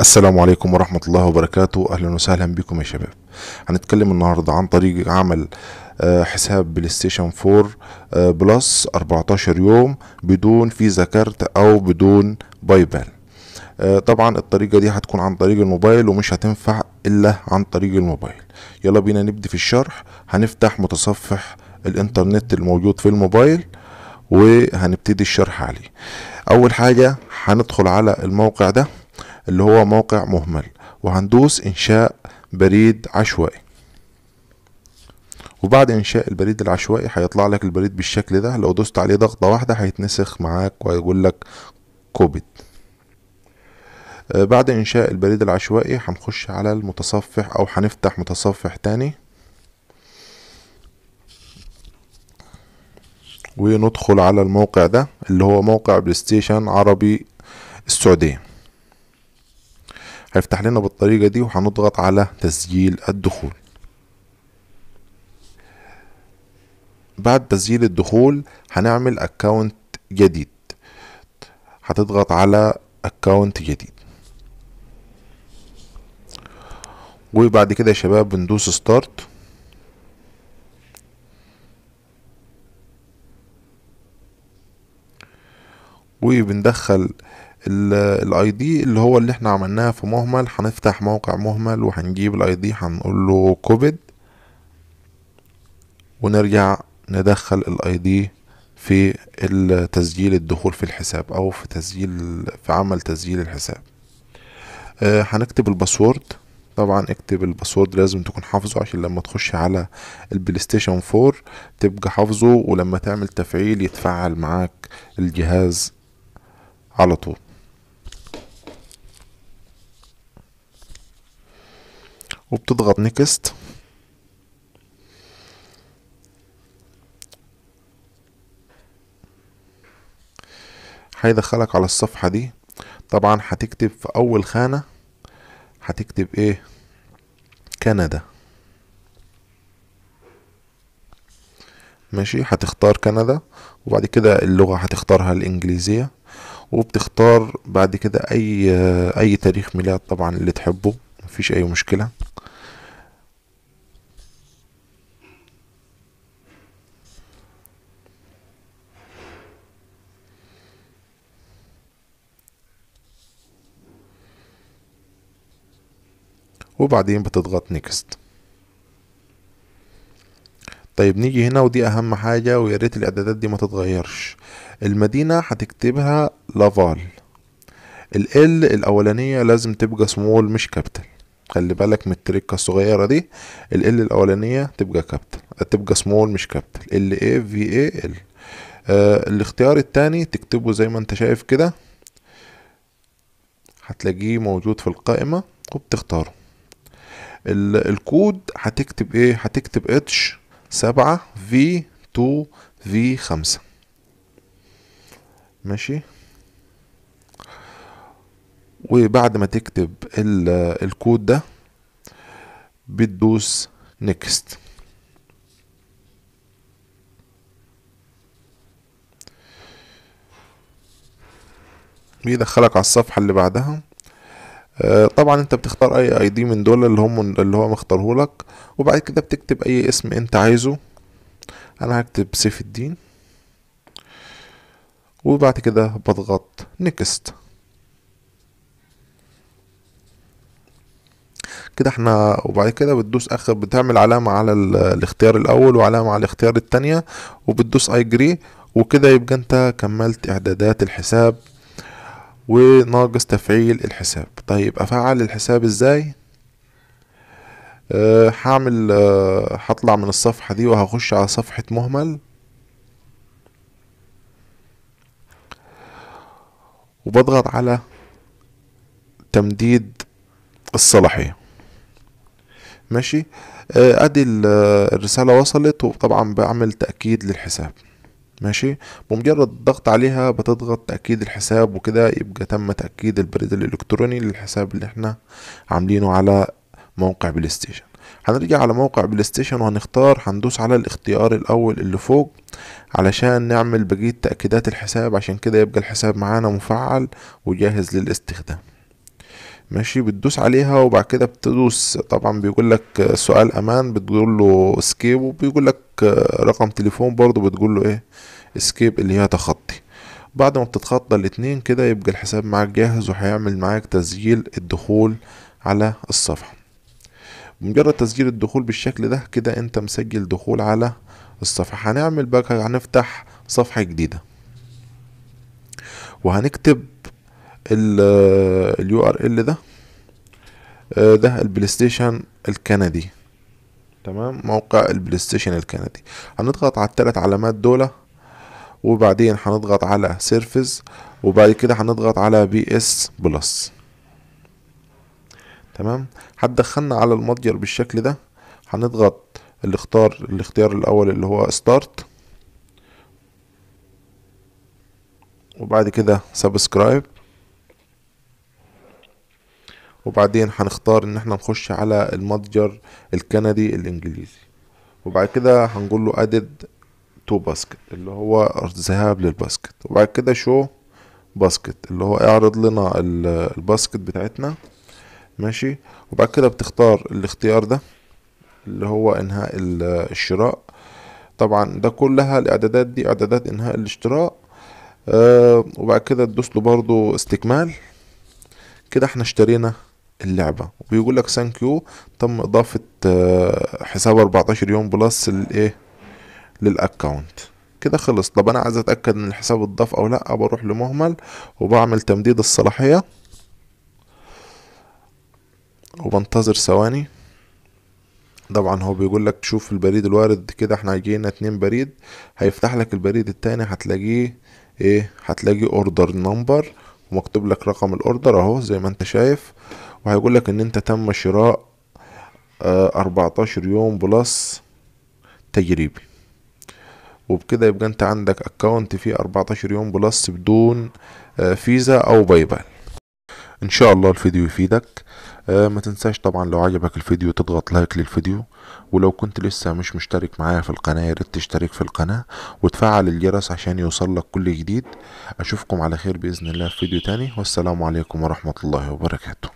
السلام عليكم ورحمة الله وبركاته أهلا وسهلا بكم يا شباب هنتكلم النهاردة عن طريق عمل آه، حساب بلاي ستيشن 4 بلس 14 يوم بدون فيزا كارت أو بدون باي بال آه، طبعا الطريقة دي هتكون عن طريق الموبايل ومش هتنفع إلا عن طريق الموبايل يلا بينا نبدأ في الشرح هنفتح متصفح الانترنت الموجود في الموبايل وهنبتدي الشرح عليه أول حاجة هندخل على الموقع ده اللي هو موقع مهمل وهندوس إنشاء بريد عشوائي وبعد إنشاء البريد العشوائي هيطلع لك البريد بالشكل ده لو دوست عليه ضغطة واحدة هيتنسخ معاك ويقول لك كوبيت آه، بعد إنشاء البريد العشوائي هنخش على المتصفح أو هنفتح متصفح تاني وندخل على الموقع ده اللي هو موقع بلاي ستيشن عربي السعودية هيفتح لنا بالطريقة دي وهنضغط على تسجيل الدخول بعد تسجيل الدخول هنعمل اكونت جديد هتضغط على اكونت جديد وبعد كده يا شباب بندوس ستارت وبندخل الاي دي اللي هو اللي احنا عملناها في مهمل هنفتح موقع مهمل وهنجيب الاي دي هنقول له كوفيد ونرجع ندخل الاي دي في تسجيل الدخول في الحساب او في تسجيل في عمل تسجيل الحساب آه، هنكتب الباسورد طبعا اكتب الباسورد لازم تكون حافظه عشان لما تخش على البلاي ستيشن 4 تبقى حافظه ولما تعمل تفعيل يتفعل معاك الجهاز على طول وبتضغط نيكست هيدخلك على الصفحة دي طبعا هتكتب في أول خانة هتكتب ايه كندا ماشي هتختار كندا وبعد كده اللغة هتختارها الإنجليزية وبتختار بعد كده أي أي تاريخ ميلاد طبعا اللي تحبه مفيش اي مشكلة وبعدين بتضغط نيكست طيب نيجي هنا ودي اهم حاجة ويا ريت الاعدادات دي ما تتغيرش المدينة هتكتبها لافال ال ال الاولانية لازم تبقى سمول مش كابتل خلي بالك من التريكة الصغيرة دي ال ال الأولانية تبقى كابيتال تبقى سمول مش كابيتال ال A V A L آه الاختيار التاني تكتبه زي ما انت شايف كده هتلاقيه موجود في القائمة وبتختاره الكود هتكتب ايه هتكتب اتش سبعة في تو في خمسة ماشي وبعد ما تكتب الكود ده بتدوس نيكست بيدخلك على الصفحة اللي بعدها آه، طبعا انت بتختار اي اي دي من دول اللي هم اللي هو مختاره لك وبعد كده بتكتب اي اسم انت عايزه انا هكتب سيف الدين وبعد كده بضغط نيكست كده احنا وبعد كده بتدوس اخر بتعمل علامة على الاختيار الاول وعلامة على الاختيار التانية وبتدوس جري وكده يبقى انت كملت اعدادات الحساب وناقص تفعيل الحساب طيب افعل الحساب ازاي أه هعمل أه هطلع من الصفحة دي وهخش على صفحة مهمل وبضغط على تمديد الصلاحية ماشي آه، ادي الرسالة وصلت وطبعا بعمل تأكيد للحساب ماشي بمجرد الضغط عليها بتضغط تأكيد الحساب وكده يبقى تم تأكيد البريد الإلكتروني للحساب اللي احنا عاملينه على موقع بلاي ستيشن هنرجع على موقع بلاي ستيشن وهنختار هندوس على الاختيار الأول اللي فوق علشان نعمل بقية تأكيدات الحساب عشان كده يبقى الحساب معانا مفعل وجاهز للاستخدام ماشي بتدوس عليها وبعد كده بتدوس طبعا بيقول لك سؤال امان بتقول له اسكيب وبيقول لك رقم تليفون برضو بتقول له ايه اسكيب اللي هي تخطي بعد ما بتتخطى الاتنين كده يبقى الحساب معاك جاهز وهيعمل معاك تسجيل الدخول على الصفحة مجرد تسجيل الدخول بالشكل ده كده انت مسجل دخول على الصفحة هنعمل بقى هنفتح صفحة جديدة وهنكتب اليو ار ال ده آه، ده البلاي ستيشن الكندي تمام موقع البلاي ستيشن الكندي هنضغط على الثلاث علامات دول وبعدين هنضغط على سيرفز وبعد كده هنضغط على بي اس بلس تمام هتدخلنا على المتجر بالشكل ده هنضغط الاختار الاختيار الاول اللي هو ستارت وبعد كده سبسكرايب وبعدين هنختار ان احنا نخش على المتجر الكندي الانجليزي وبعد كده هنقول له ادد تو باسكت اللي هو الذهاب للباسكت وبعد كده شو باسكت اللي هو اعرض لنا الباسكت بتاعتنا ماشي وبعد كده بتختار الاختيار ده اللي هو انهاء الشراء طبعا ده كلها الاعدادات دي اعدادات انهاء الاشتراء آه وبعد كده تدوس له برضو استكمال كده احنا اشترينا اللعبة وبيقول لك سانكيو تم إضافة آه، حساب 14 يوم بلس الإيه للاكونت كده خلص طب أنا عايز أتأكد إن الحساب اتضاف أو لأ بروح لمهمل وبعمل تمديد الصلاحية وبنتظر ثواني طبعا هو بيقول لك شوف البريد الوارد كده احنا جينا اتنين بريد هيفتح لك البريد التاني هتلاقيه ايه هتلاقيه اوردر نمبر ومكتوب لك رقم الاوردر اهو زي ما انت شايف وهيقول لك ان انت تم شراء آه، اربعتاشر يوم بلس تجريبي وبكده يبقى انت عندك اكونت فيه 14 يوم بلس بدون آه، فيزا او باي بال ان شاء الله الفيديو يفيدك آه، ما تنساش طبعا لو عجبك الفيديو تضغط لايك للفيديو ولو كنت لسه مش مشترك معايا في القناة ياريت تشترك في القناة وتفعل الجرس عشان يوصلك كل جديد اشوفكم على خير بإذن الله في فيديو تاني والسلام عليكم ورحمة الله وبركاته